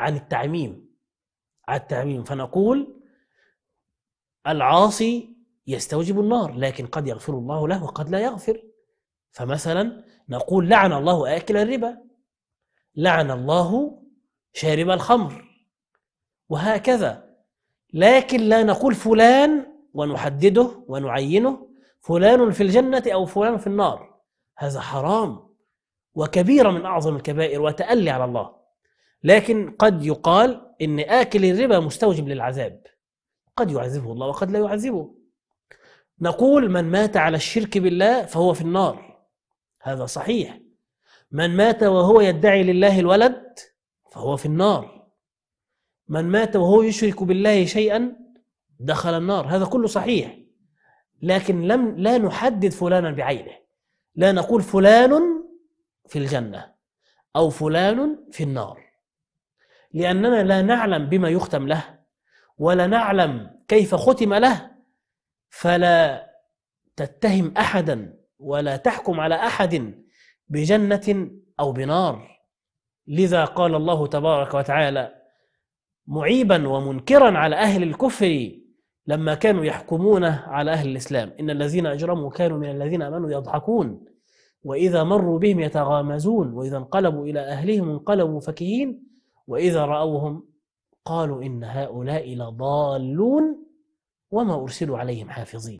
عن التعميم عن التعميم فنقول العاصي يستوجب النار لكن قد يغفر الله له وقد لا يغفر فمثلا نقول لعن الله آكل الربا لعن الله شارب الخمر وهكذا لكن لا نقول فلان ونحدده ونعينه فلان في الجنة أو فلان في النار هذا حرام وكبيرة من أعظم الكبائر وتألي على الله لكن قد يقال إن آكل الربا مستوجب للعذاب قد يعذبه الله وقد لا يعذبه نقول من مات على الشرك بالله فهو في النار هذا صحيح من مات وهو يدعي لله الولد فهو في النار من مات وهو يشرك بالله شيئا دخل النار هذا كله صحيح لكن لم لا نحدد فلانا بعينه لا نقول فلان في الجنة أو فلان في النار لأننا لا نعلم بما يختم له ولا نعلم كيف ختم له فلا تتهم أحدا ولا تحكم على أحد بجنة أو بنار لذا قال الله تبارك وتعالى معيبا ومنكرا على أهل الكفر لما كانوا يحكمون على أهل الإسلام إن الذين أجرموا كانوا من الذين آمنوا يضحكون وإذا مروا بهم يتغامزون وإذا انقلبوا إلى أهلهم انقلبوا فكهين وإذا رأوهم قالوا إن هؤلاء لضالون وما أرسلوا عليهم حافظين